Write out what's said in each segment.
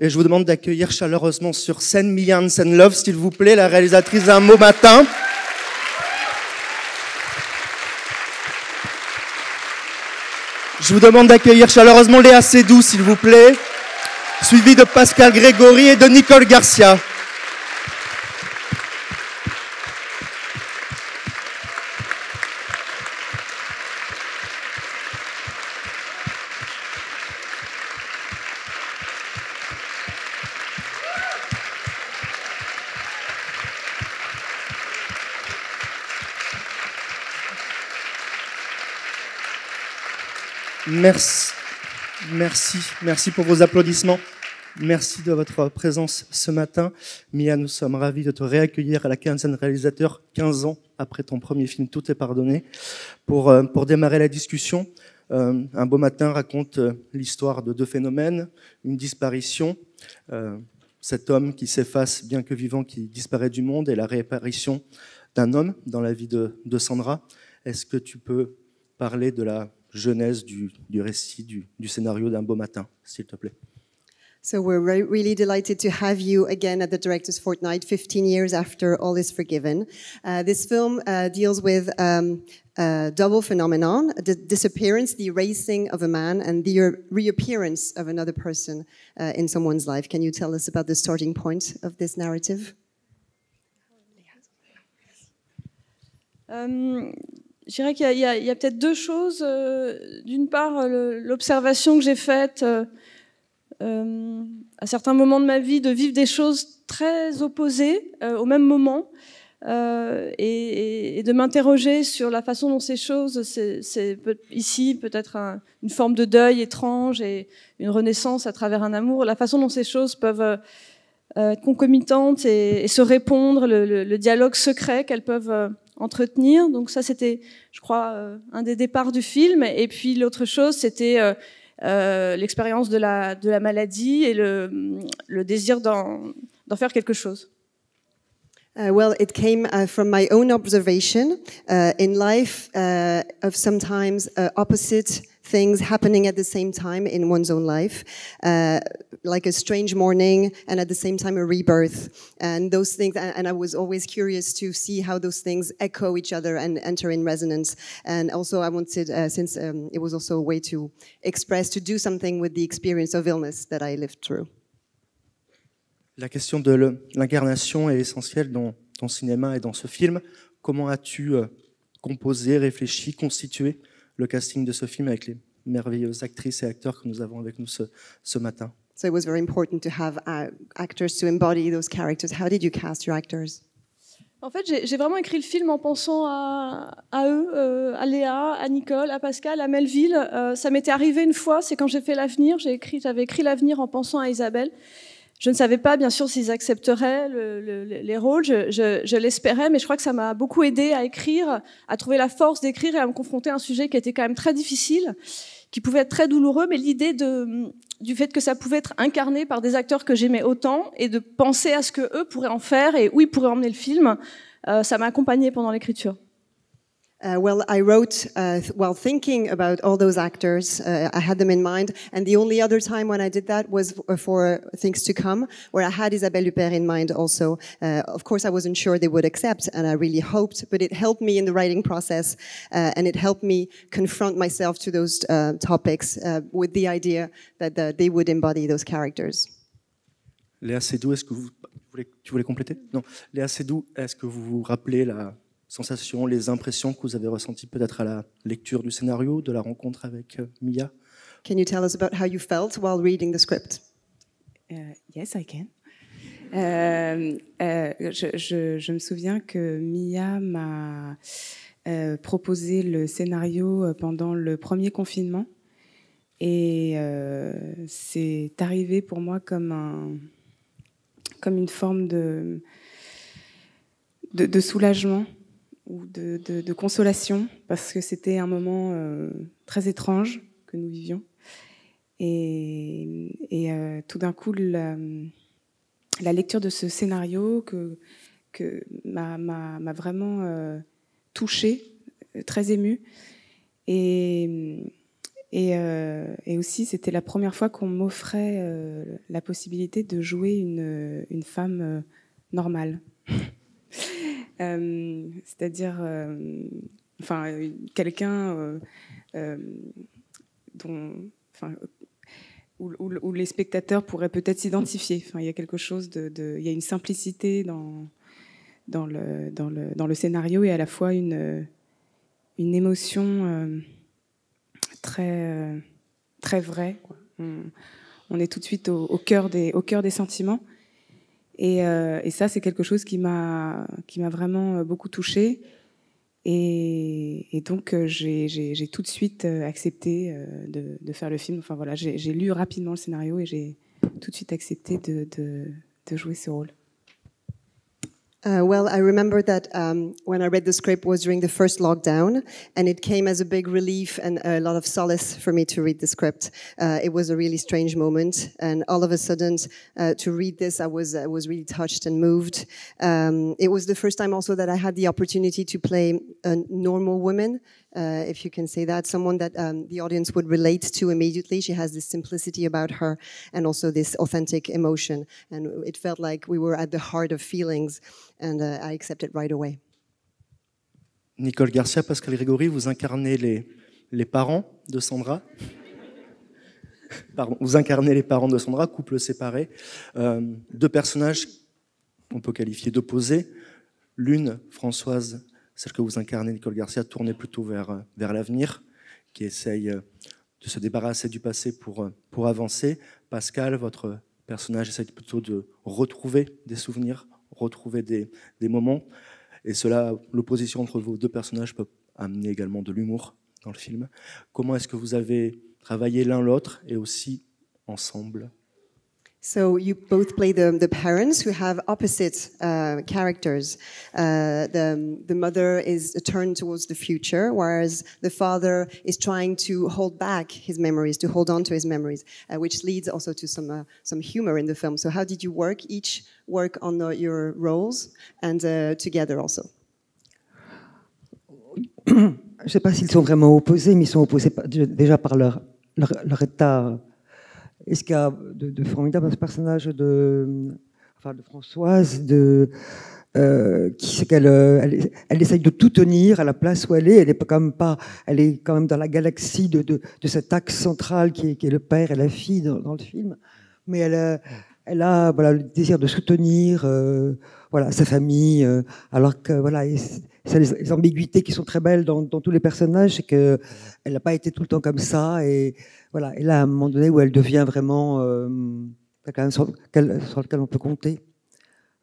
et je vous demande d'accueillir chaleureusement sur scène Mian Senlove, s'il vous plaît, la réalisatrice d'un mot matin. Je vous demande d'accueillir chaleureusement Léa Seydoux, s'il vous plaît, suivi de Pascal Grégory et de Nicole Garcia. Merci, merci, merci pour vos applaudissements. Merci de votre présence ce matin. Mia, nous sommes ravis de te réaccueillir à la quinzaine réalisateur, 15 ans après ton premier film Tout est pardonné. Pour, euh, démarrer la discussion, euh, Un beau matin raconte euh, l'histoire de deux phénomènes, une disparition, cet homme qui s'efface bien que vivant, qui disparaît du monde, et la réapparition d'un homme dans la vie de Sandra. Est-ce que tu peux parler de la genèse du, du récit, du, du scénario d'un beau matin, s'il te plaît. So we're re really delighted to have you again at the Director's Fortnight, 15 years after All is Forgiven. Uh, this film uh, deals with um, a double phenomenon, the disappearance, the erasing of a man, and the reappearance of another person uh, in someone's life. Can you tell us about the starting point of this narrative? Um, je dirais qu'il y a, peut-être deux choses. Euh, d'une part, euh, l'observation que j'ai faite euh, à certains moments de ma vie de vivre des choses très opposées au même moment et, de m'interroger sur la façon dont ces choses, c'est ici peut-être une forme de deuil étrange et une renaissance à travers un amour, la façon dont ces choses peuvent être concomitantes et, se répondre, le dialogue secret qu'elles peuvent entretenir. Donc ça, c'était, je crois, euh, un des départs du film. Et puis l'autre chose, c'était euh, euh, l'expérience de la, de la maladie et le, désir d'en faire quelque chose. Uh, well, it came uh, from my own observation uh, in life of sometimes opposite things happening at the same time in one's own life, uh, like a strange morning and at the same time a rebirth. And those things, and I was always curious to see how those things echo each other and enter in resonance. And also, I wanted, uh, since um, it was also a way to express, to do something with the experience of illness that I lived through. La question de l'incarnation est essentielle dans ton cinéma et dans ce film. Comment as-tu euh, composé, réfléchi, constitué le casting de ce film avec les merveilleuses actrices et acteurs que nous avons avec nous ce, ce matin. it was important to have uh, actors to embody those characters. How did you cast your En fait, j'ai vraiment écrit le film en pensant à, eux, euh, à Léa, à Nicole, à Pascal, à Melville. Euh, ça m'était arrivé une fois, c'est quand j'ai fait l'avenir, j'avais écrit, écrit l'avenir en pensant à Isabelle. Je ne savais pas, bien sûr, s'ils accepteraient les rôles. Je, l'espérais, mais je crois que ça m'a beaucoup aidé à écrire, à trouver la force d'écrire et à me confronter à un sujet qui était quand même très difficile, qui pouvait être très douloureux. Mais l'idée du fait que ça pouvait être incarné par des acteurs que j'aimais autant et de penser à ce que eux pourraient en faire et où ils pourraient emmener le film, euh, ça m'a accompagné pendant l'écriture. Uh, well, I wrote uh, th while thinking about all those actors. Uh, I had them in mind, and the only other time when I did that was for Things to Come, where I had Isabelle Huppert in mind also. Uh, of course, I wasn't sure they would accept, and I really hoped, but it helped me in the writing process, uh, and it helped me confront myself to those uh, topics with the idea that the, they would embody those characters. Léa Seydoux, est-ce que vous, tu voulais compléter Non. Léa Seydoux, est-ce que vous vous rappelez la sensations, les impressions que vous avez ressenties peut-être à la lecture du scénario, de la rencontre avec euh, Mia. Can you tell us about how you felt while reading the script? Euh, yes, I can. Euh, je, je, je, me souviens que Mia m'a proposé le scénario pendant le premier confinement. Et c'est arrivé pour moi comme, un, comme une forme de, de soulagement ou de, consolation, parce que c'était un moment euh, très étrange que nous vivions. Et, euh, tout d'un coup, la, lecture de ce scénario que, m'a vraiment euh, touchée, très émue. Et, et, aussi, c'était la première fois qu'on m'offrait la possibilité de jouer une femme normale. Euh, c'est-à-dire, euh, enfin, quelqu'un euh, dont, enfin, où, les spectateurs pourraient peut-être s'identifier. Enfin, il y a quelque chose de, il y a une simplicité dans dans le dans le scénario et à la fois une émotion très très vraie. On, est tout de suite au des au cœur des sentiments. Euh, et, ça, c'est quelque chose qui m'a vraiment euh, beaucoup touchée. Et, donc, euh, j'ai tout de suite accepté de, faire le film. Enfin voilà, j'ai lu rapidement le scénario et j'ai tout de suite accepté de, de jouer ce rôle. Uh, well, I remember that um, when I read the script was during the first lockdown, and it came as a big relief and a lot of solace for me to read the script. Uh, it was a really strange moment, and all of a sudden, uh, to read this, I was I was really touched and moved. Um, it was the first time also that I had the opportunity to play a normal woman uh, if you can say that, someone that um, the audience would relate to immediately. She has this simplicity about her and also this authentic emotion. And it felt like we were at the heart of feelings, and uh, I accepted right away. Nicole Garcia, Pascal Grégory, vous incarnez les, les parents de Sandra. Pardon, vous incarnez les parents de Sandra, couple séparé. Euh, deux personnages qu'on peut qualifier d'opposés. L'une, Françoise celle que vous incarnez, Nicole Garcia, tournée plutôt vers, euh, vers l'avenir, qui essaye euh, de se débarrasser du passé pour, euh, pour avancer. Pascal, votre personnage, essaye plutôt de retrouver des souvenirs, retrouver des, des moments. Et cela, l'opposition entre vos deux personnages peut amener également de l'humour dans le film. Comment est-ce que vous avez travaillé l'un l'autre et aussi ensemble So you both play the, the parents who have opposite uh, characters. Uh, the, the mother is turned towards the future, whereas the father is trying to hold back his memories, to hold on to his memories, uh, which leads also to some, uh, some humor in the film. So how did you work, each work on the, your roles and uh, together also? Je ne sais pas s'ils sont vraiment opposés, mais ils sont opposés déjà par leur, leur, leur état Et ce qu'il y a de, formidable dans ce personnage de, enfin, de Françoise, de, euh, qui c'est qu'elle euh, elle, essaye de tout tenir à la place où elle est. Elle est quand même pas, elle est quand même dans la galaxie de, de, cet axe central qui est, le père et la fille dans, le film. Mais elle, euh, elle a voilà le désir de soutenir voilà sa famille, alors que voilà les, ambiguïtés qui sont très belles dans, dans tous les personnages, c'est que elle n'a pas été tout le temps comme ça et voilà. Et là, à un moment donné où elle devient vraiment euh, sur, lequel, on peut compter,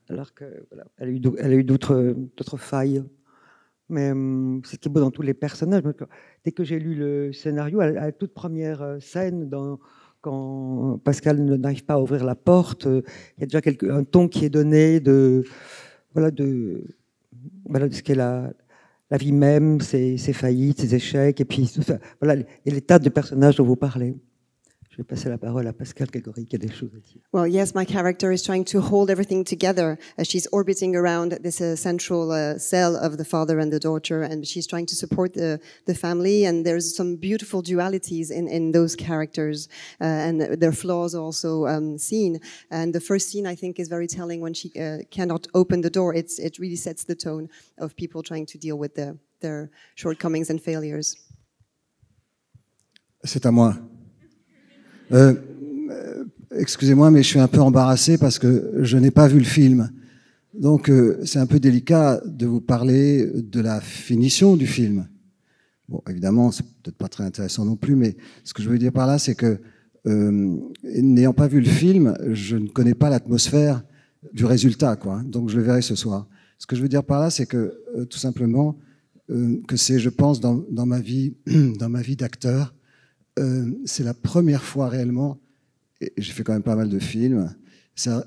alors qu'elle a eu, d'autres, d'autres failles. Mais euh, c'est ce qui est beau dans tous les personnages. Dès que j'ai lu le scénario, à la toute première euh, scène, dans, quand Pascal n'arrive pas à ouvrir la porte, il y a déjà un ton qui est donné de, voilà, de, voilà, de ce qu'est la, la vie même, ses, faillites, ses échecs, et puis voilà, et les tas de personnages dont vous parlez. Je vais la parole à Pascal qui a des choses à dire. Well, yes, my character is trying to hold everything together. as she's orbiting around this uh, central uh, cell of the father and the daughter, and she's trying to support the, the family. And there's some beautiful dualities in, in those characters, uh, and their flaws also um, seen. And the first scene, I think, is very telling when she cannot open the door. It's, it really sets the tone of people trying to deal with their, their shortcomings and failures. C'est à moi. Euh, euh, Excusez-moi, mais je suis un peu embarrassé parce que je n'ai pas vu le film. Donc euh, c'est un peu délicat de vous parler de la finition du film. Bon, évidemment, c'est peut-être pas très intéressant non plus, mais ce que je veux dire par là, c'est que euh, n'ayant pas vu le film, je ne connais pas l'atmosphère du résultat, quoi. Hein. Donc je le verrai ce soir. Ce que je veux dire par là, c'est que tout simplement que c'est, je pense, dans, ma vie, dans ma vie d'acteur, euh, c'est la première fois réellement, et j'ai fait quand même pas mal de films, c'est euh,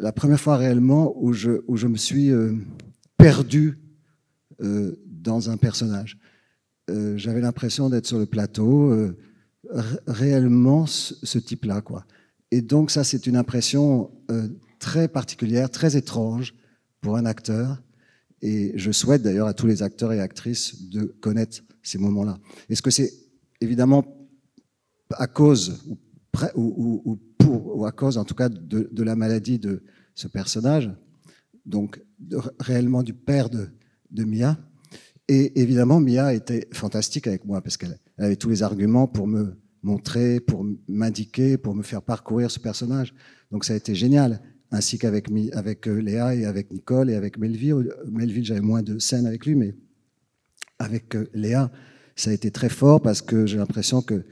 la première fois réellement où je, où je me suis euh, perdu dans un personnage. J'avais l'impression d'être sur le plateau, réellement ce, type-là. quoi. Et donc ça, c'est une impression très particulière, très étrange pour un acteur. Et je souhaite d'ailleurs à tous les acteurs et actrices de connaître ces moments-là. Est-ce que c'est évidemment à cause ou, ou pour ou à cause en tout cas de, la maladie de ce personnage, donc réellement du père de, de Mia. Et évidemment, Mia était fantastique avec moi parce qu'elle avait tous les arguments pour me montrer, pour m'indiquer, pour me faire parcourir ce personnage. Donc ça a été génial, ainsi qu'avec avec euh, Léa et avec Nicole et avec Melville. Euh, Melville, j'avais moins de scènes avec lui, mais avec euh, Léa, ça a été très fort parce que j'ai l'impression que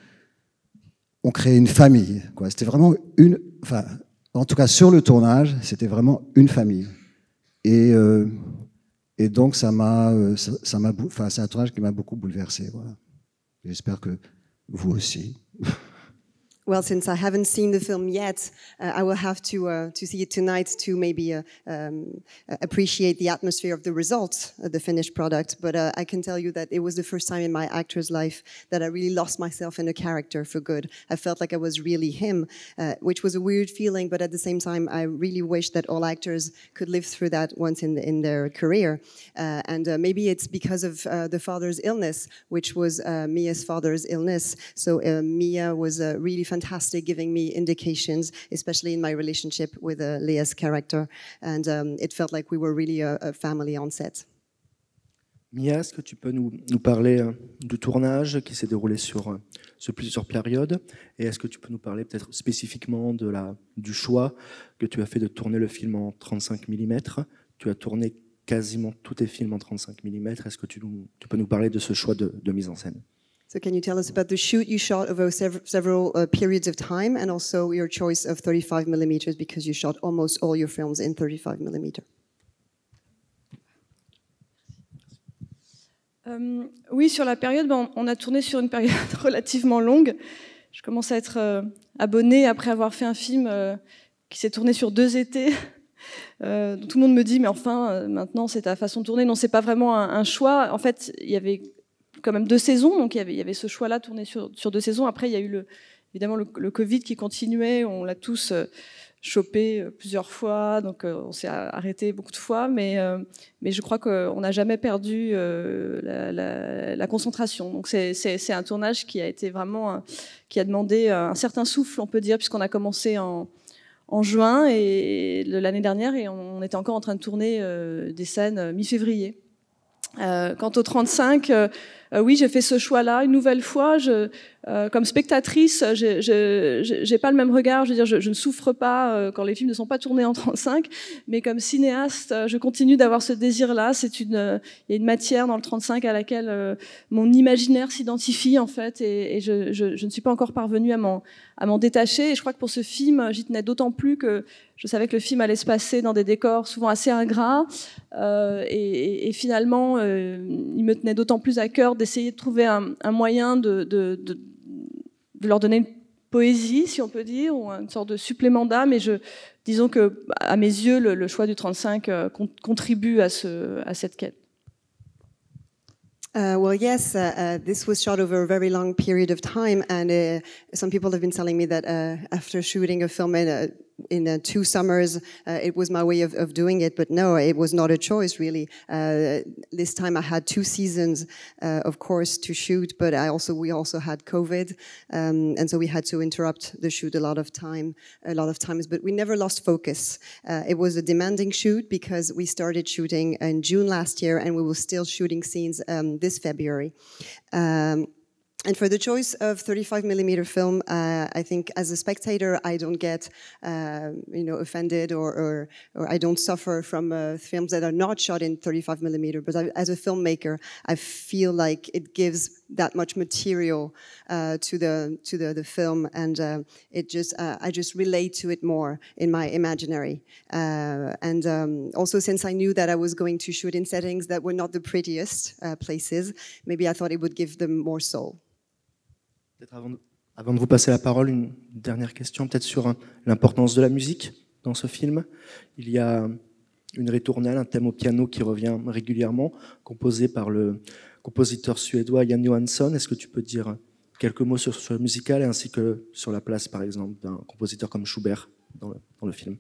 on créait une famille. C'était vraiment une, enfin, en tout cas sur le tournage, c'était vraiment une famille. Et, euh, et donc ça m'a, euh, ça, m'a, enfin, c'est un tournage qui m'a beaucoup bouleversé. J'espère que vous aussi. well, since I haven't seen the film yet, uh, I will have to uh, to see it tonight to maybe uh, um, uh, appreciate the atmosphere of the results, uh, the finished product. But uh, I can tell you that it was the first time in my actor's life that I really lost myself in a character for good. I felt like I was really him, which was a weird feeling. But at the same time, I really wish that all actors could live through that once in in their career. and maybe it's because of the father's illness, which was Mia's father's illness. So Mia was really fantastic, giving me indications, especially in my relationship with uh, character. And um, it felt like we were really a, family on set. Mia, est-ce que tu peux nous, parler euh, du tournage qui s'est déroulé sur, euh, plusieurs périodes Et est-ce que tu peux nous parler peut-être spécifiquement de la, du choix que tu as fait de tourner le film en 35 mm Tu as tourné quasiment tous tes films en 35 mm. Est-ce que tu, tu, peux nous parler de ce choix de mise en scène So can you tell us about the shoot you shot over sev several uh, periods of time and also your choice of 35 millimeters because you shot almost all your films in 35 mm. Hum, oui, sur la période, ben, on a tourné sur une période relativement longue. Je commence à être euh, abonnée après avoir fait un film euh, qui s'est tourné sur deux étés. Euh, tout le monde me dit, mais enfin, maintenant, c'est ta façon de tourner. Non, c'est pas vraiment un choix. En fait, il y avait quand même deux saisons, donc il y avait, il y avait ce choix-là tourné sur, sur, deux saisons. Après, il y a eu le, évidemment le, Covid qui continuait, on l'a tous euh, chopé euh, plusieurs fois, donc euh, on s'est arrêté beaucoup de fois, mais, mais je crois qu'on n'a jamais perdu la, concentration. Donc c'est un tournage qui a été vraiment, qui a demandé un certain souffle, on peut dire, puisqu'on a commencé en, en juin et l'année dernière, et on était encore en train de tourner des scènes mi-février. quant au 35, euh, oui, j'ai fait ce choix-là une nouvelle fois. Je, euh, comme spectatrice, je j'ai pas le même regard. Je veux dire, je, ne souffre pas euh, quand les films ne sont pas tournés en 35, mais comme cinéaste, je continue d'avoir ce désir-là. C'est une, il y a une matière dans le 35 à laquelle mon imaginaire s'identifie en fait, et, je, ne suis pas encore parvenue à m'en détacher. Et je crois que pour ce film, j'y tenais d'autant plus que je savais que le film allait se passer dans des décors souvent assez ingrats, et, finalement, il me tenait d'autant plus à cœur essayer de trouver un, un moyen de, de, de, de, leur donner une poésie, si on peut dire, ou une sorte de supplément d'âme. Et je, disons que, à mes yeux, le, choix du 35 euh, contribue à, ce, à cette quête. Uh, well, yes, uh, uh, this was shot over a very long period of time, and uh, some people have been telling me that uh, after shooting a film, in uh, two summers, uh, it was my way of, of, doing it, but no, it was not a choice really. Uh, this time I had two seasons, uh, of course, to shoot, but I also we also had COVID, um, and so we had to interrupt the shoot a lot of time, a lot of times. But we never lost focus. Uh, it was a demanding shoot because we started shooting in June last year, and we were still shooting scenes um, this February. Um, and for the choice of 35 millimeter film, uh, I think as a spectator, I don't get uh, you know offended or, or, or I don't suffer from uh, films that are not shot in 35 millimeter. But I, as a filmmaker, I feel like it gives that much material uh, to the to the, the film, and uh, it just uh, I just relate to it more in my imaginary. and um, also, since I knew that I was going to shoot in settings that were not the prettiest places, maybe I thought it would give them more soul. Peut-être avant, de vous passer la parole, une dernière question, peut-être sur hein, l'importance de la musique dans ce film. Il y a une ritournelle, un thème au piano qui revient régulièrement, composé par le compositeur suédois Jan Johansson. Est-ce que tu peux dire quelques mots sur ce musical ainsi que sur la place, par exemple, d'un compositeur comme Schubert dans le film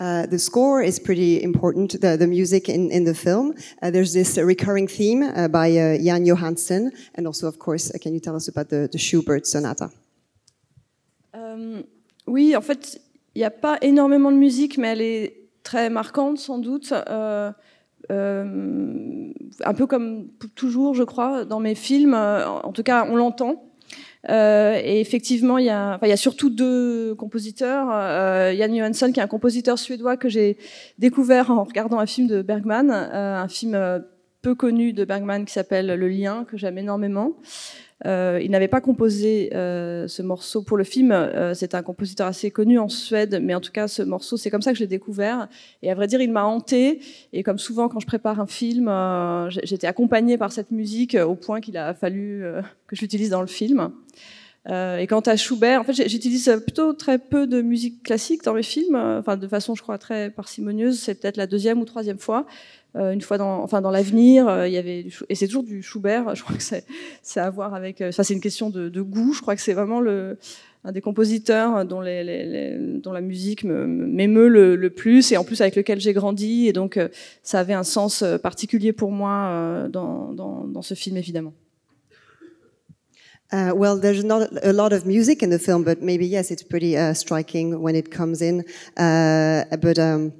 Uh, the score is pretty important, the, the music in, the film. Uh, there's this recurring theme uh, by uh, Jan Johansson, and also, of course, can you tell us about the, the Schubert sonata? Um, oui, en fait, il n'y a pas énormément de musique, mais elle est très marquante, sans doute. Euh, euh, un peu comme toujours, je crois, dans mes films, euh, en tout cas, on l'entend. Euh, et effectivement, il y, a, il y surtout deux compositeurs. Euh, Jan Johansson, qui est un compositeur suédois que j'ai découvert en regardant un film de Bergman, euh, un film euh, peu connu de Bergman qui s'appelle Le Lien, que j'aime énormément. Euh, il n'avait pas composé euh, ce morceau pour le film. Euh, c'est un compositeur assez connu en Suède, mais en tout cas, ce morceau, c'est comme ça que je l'ai découvert. Et à vrai dire, il m'a hanté. Et comme souvent, quand je prépare un film, j'étais accompagnée par cette musique au point qu'il a fallu que je l'utilise dans le film. Euh, et quant à Schubert, en fait, j'utilise plutôt très peu de musique classique dans mes films, euh, enfin de façon, je crois, très parcimonieuse. C'est peut-être la deuxième ou troisième fois. Euh, une fois dans, enfin dans l'avenir, il y avait et c'est toujours du Schubert. Je crois que c'est, c'est à voir avec. Enfin, c'est une question de, de, goût. Je crois que c'est vraiment le un des compositeurs dont, les, les, dont la musique m'émeut le, le, plus et en plus avec lequel j'ai grandi et donc ça avait un sens particulier pour moi dans, dans, dans ce film évidemment. Uh, well, there's not a lot of music in the film, but maybe yes, it's pretty uh, striking when it comes in. Uh, but um,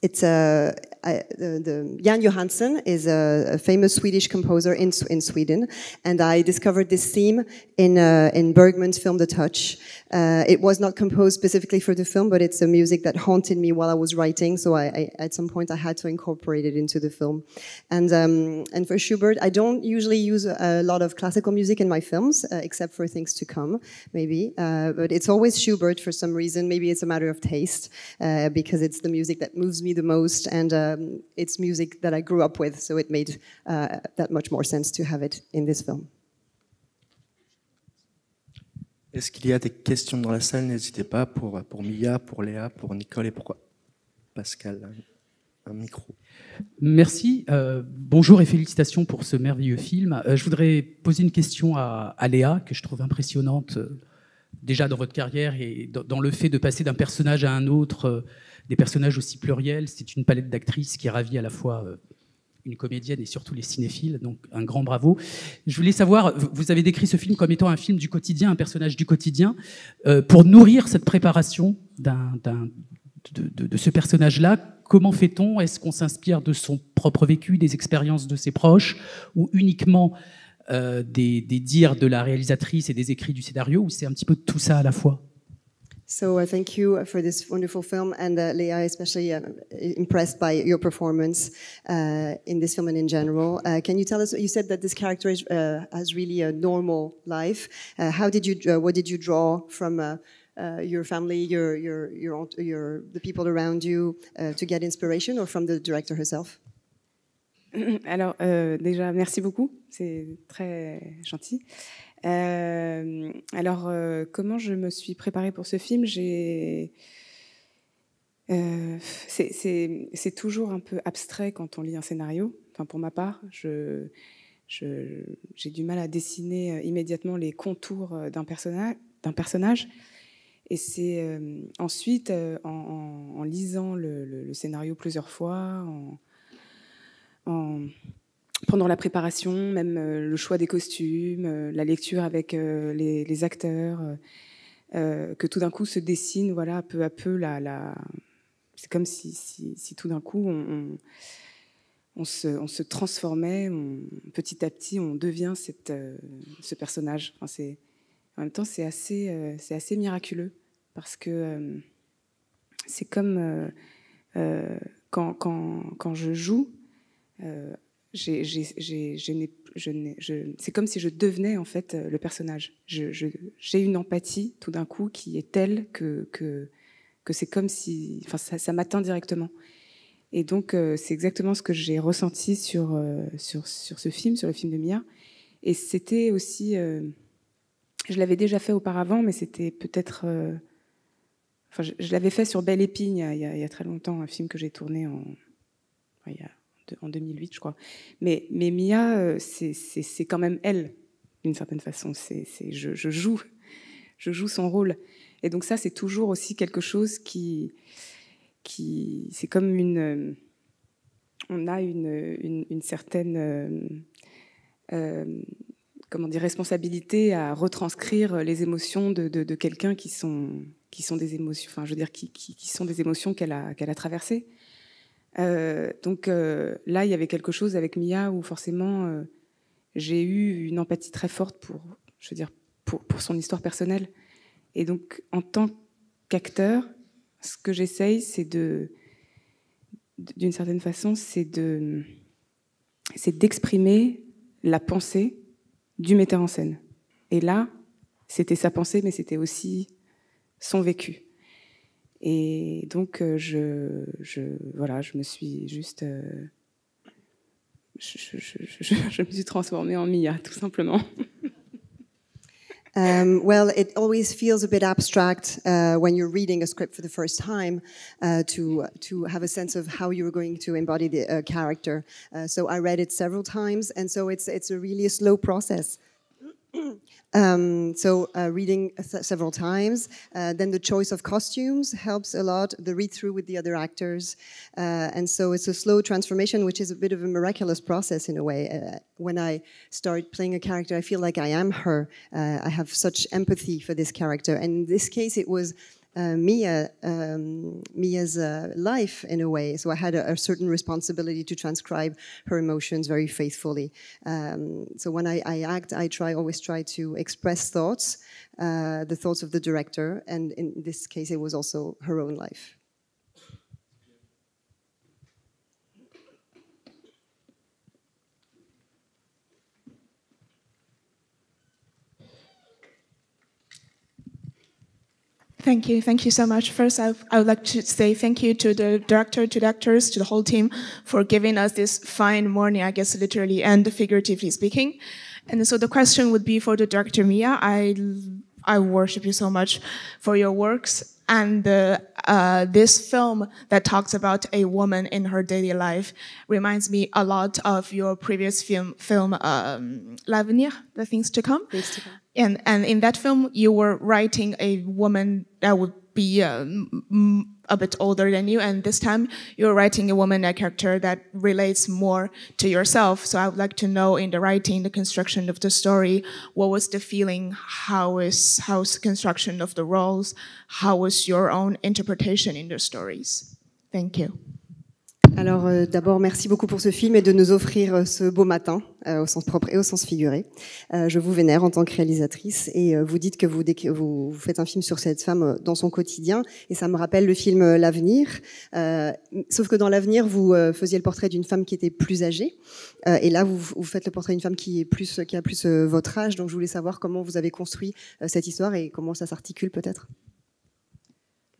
it's a uh, the, the Jan Johansson is a, a, famous Swedish composer in, in Sweden, and I discovered this theme in, uh, in Bergman's film The Touch. Uh, it was not composed specifically for the film, but it's a music that haunted me while I was writing, so I, I at some point I had to incorporate it into the film. And, um, and for Schubert, I don't usually use a lot of classical music in my films, uh, except for Things to Come, maybe, uh, but it's always Schubert for some reason. Maybe it's a matter of taste, uh, because it's the music that moves me the most and uh, Um, it's music that I grew up with, so it made uh, that much more sense to have film. Est-ce qu'il y a des questions dans la salle N'hésitez pas pour, pour Mia, pour Léa, pour Nicole et pour Pascal. Un micro. Merci. Euh, bonjour et félicitations pour ce merveilleux film. Euh, je voudrais poser une question à, Léa, que je trouve impressionnante euh, déjà dans votre carrière et dans le fait de passer d'un personnage à un autre des personnages aussi pluriels. C'est une palette d'actrices qui ravit à la fois euh, une comédienne et surtout les cinéphiles, donc un grand bravo. Je voulais savoir, vous avez décrit ce film comme étant un film du quotidien, un personnage du quotidien. Euh, pour nourrir cette préparation de, ce personnage-là, comment fait-on Est-ce qu'on s'inspire de son propre vécu, des expériences de ses proches, ou uniquement euh, des, des dires de la réalisatrice et des écrits du scénario, ou c'est un petit peu tout ça à la fois So uh, thank you uh, for this wonderful film, and uh, Leah, especially uh, impressed by your performance uh, in this film and in general. Uh, can you tell us? You said that this character is, has really a normal life. how did you? what did you draw from? your family, your, your, your, your, the people around you, to get inspiration, or from the director herself? Alors, euh, déjà, merci beaucoup. C'est très gentil. Euh, alors, euh, comment je me suis préparée pour ce film J'ai euh, c'est toujours un peu abstrait quand on lit un scénario. Enfin, pour ma part, j'ai je, du mal à dessiner immédiatement les contours d'un personnage, personnage. Et c'est ensuite, en, lisant le, le, scénario plusieurs fois, en, en pendant la préparation, même euh, le choix des costumes, euh, la lecture avec euh, les, acteurs, que tout d'un coup se dessine, voilà, peu à peu, la, c'est comme si, tout d'un coup on, on, se, transformait, petit à petit on devient cette, ce personnage. c'est, en même temps, c'est assez, c'est assez miraculeux parce que c'est comme quand, quand, quand, je joue j'ai, je c'est comme si je devenais en fait euh, le personnage. J'ai une empathie tout d'un coup qui est telle que, que, que c'est comme si, enfin, ça, ça m'atteint directement. Et donc, euh, c'est exactement ce que j'ai ressenti sur, euh, sur, sur, ce film, sur le film de Mia. Et c'était aussi, je l'avais déjà fait auparavant, mais c'était peut-être, enfin, je, l'avais fait sur Belle Épigne il y, a, il y, a, très longtemps, un film que j'ai tourné en, il y a en 2008, je crois. Mais, mais Mia, euh, c'est quand même elle, d'une certaine façon. C'est je, joue, je joue son rôle. Et donc ça, c'est toujours aussi quelque chose qui, qui c'est comme une, euh, on a une, certaine, euh, comment dire, responsabilité à retranscrire les émotions de, quelqu'un qui sont qui sont des émotions, enfin, je veux dire, qui, sont des émotions qu'elle a, qu'elle a traversées. Euh, donc euh, là, il y avait quelque chose avec Mia où forcément euh, j'ai eu une empathie très forte pour, je veux dire, pour son histoire personnelle. Et donc, en tant qu'acteur, ce que j'essaye, c'est de, d'une certaine façon, c'est de, c'est d'exprimer la pensée du metteur en scène. Et là, c'était sa pensée, mais c'était aussi son vécu. Et donc, euh, je, je, voilà, je me suis juste. Euh, je, je, je, me suis transformée en Mia, tout simplement. Um, well, it always feels a bit abstract uh, when you're reading a script for the first time uh, to to have a sense of how you are going to embody the uh, character. Uh, so I read it several times, and so it's it's a really a slow process. Um, so uh, reading uh, several times, uh, then the choice of costumes helps a lot. The read through with the other actors, uh, and so it's a slow transformation, which is a bit of a miraculous process in a way. Uh, when I start playing a character, I feel like I am her. Uh, I have such empathy for this character, and in this case, it was uh, Mia, um, Mia's uh, life in a way. So I had a, a, certain responsibility to transcribe her emotions very faithfully. Um, so when I, I, act, I try always try to express thoughts, uh, the thoughts of the director, and in this case, it was also her own life. Thank you. Thank you so much. First, I, I would like to say thank you to the director, to the actors, to the whole team for giving us this fine morning, I guess, literally and figuratively speaking. And so the question would be for the director, Mia. I I worship you so much for your works. And uh, uh, this film that talks about a woman in her daily life reminds me a lot of your previous film, film um, L'Avenir, The Things to Come. Things to come. And, and in that film, you were writing a woman that would be. Uh, a bit older than you, and this time you're writing a woman a character that relates more to yourself. So I would like to know in the writing, the construction of the story, what was the feeling? How is how's the construction of the roles? How was your own interpretation in the stories? Thank you. Alors euh, d'abord, merci beaucoup pour ce film et de nous offrir euh, ce beau matin euh, au sens propre et au sens figuré. je vous vénère en tant que réalisatrice et vous dites que vous, faites un film sur cette femme dans son quotidien et ça me rappelle le film L'avenir. sauf que dans L'avenir, vous faisiez le portrait d'une femme qui était plus âgée et là, vous, vous faites le portrait d'une femme qui, est plus, qui a plus votre âge. Donc je voulais savoir comment vous avez construit cette histoire et comment ça s'articule peut-être.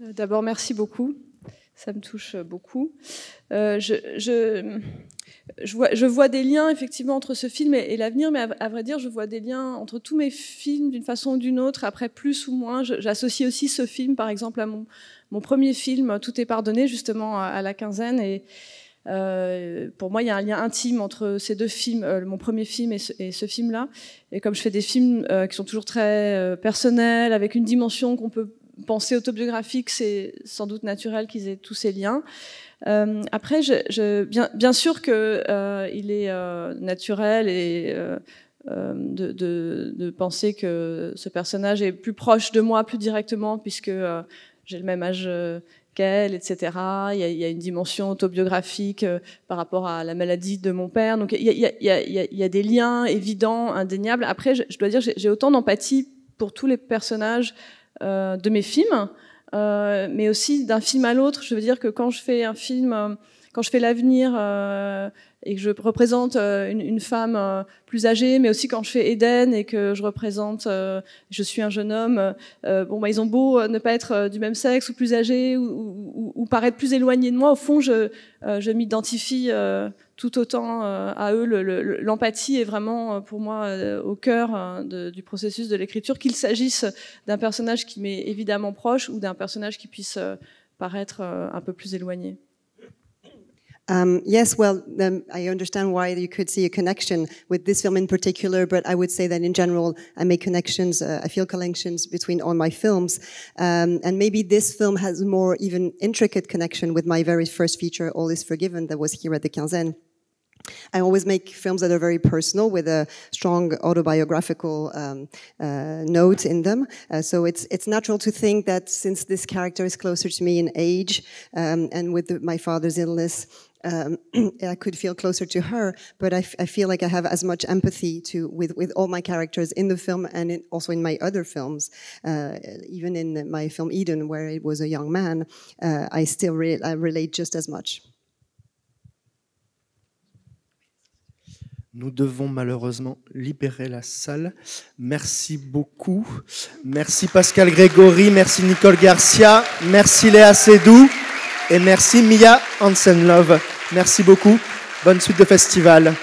D'abord, merci beaucoup ça me touche euh, beaucoup. Euh, je, je, vois, des liens effectivement entre ce film et, l'avenir, mais à, vrai dire, je vois des liens entre tous mes films d'une façon ou d'une autre. Après, plus ou moins, j'associe aussi ce film, par exemple, à mon, mon, premier film, Tout est pardonné, justement, à, la quinzaine. Et euh, pour moi, il y a un lien intime entre ces deux films, mon premier film et ce film-là. Et comme je fais des films qui sont toujours très personnels, avec une dimension qu'on peut pensée autobiographique, c'est sans doute naturel qu'ils aient tous ces liens. Euh, après, bien, sûr qu'il euh, est euh, naturel de, penser que ce personnage est plus proche de moi, plus directement, puisque j'ai le même âge qu'elle, etc. Il y, a, une dimension autobiographique par rapport à la maladie de mon père. Donc il y a, des liens évidents, indéniables. Après, je, je dois dire, j'ai autant d'empathie pour tous les personnages euh, de mes films, euh, mais aussi d'un film à l'autre. Je veux dire que quand je fais un film, euh, quand je fais l'avenir et que je représente une, femme plus âgée, mais aussi quand je fais Eden et que je représente, je suis un jeune homme. bon, bah, ils ont beau ne pas être du même sexe ou plus âgé ou, paraître plus éloigné de moi, au fond, je, je m'identifie tout autant euh, à eux. L'empathie est vraiment euh, pour moi euh, au cœur du processus de l'écriture, qu'il s'agisse d'un personnage qui m'est évidemment proche ou d'un personnage qui puisse paraître un peu plus éloigné. Um, yes, well, um, I understand why you could see a connection with this film in particular, but I would say that in general, I make connections, uh, I feel connections between all my films. Um, and maybe this film has more even intricate connection with my very first feature, All is Forgiven, that was here at the Quinzaine. I always make films that are very personal with a strong autobiographical um, uh, note in them. Uh, so it's it's natural to think that since this character is closer to me in age um, and with the, my father's illness. Um, I could feel closer to her, but I, feel like I have as much empathy to with, with all my characters in the film and in, also in my other films. Uh, even in my film Eden, where it was a young man, uh, I still re I relate just as much. Nous devons malheureusement libérer la salle. Merci beaucoup. Merci Pascal Grégory, merci Nicole Garcia, merci Léa Sedou. et merci Mia Hansenlove. Merci beaucoup. Bonne suite de festival.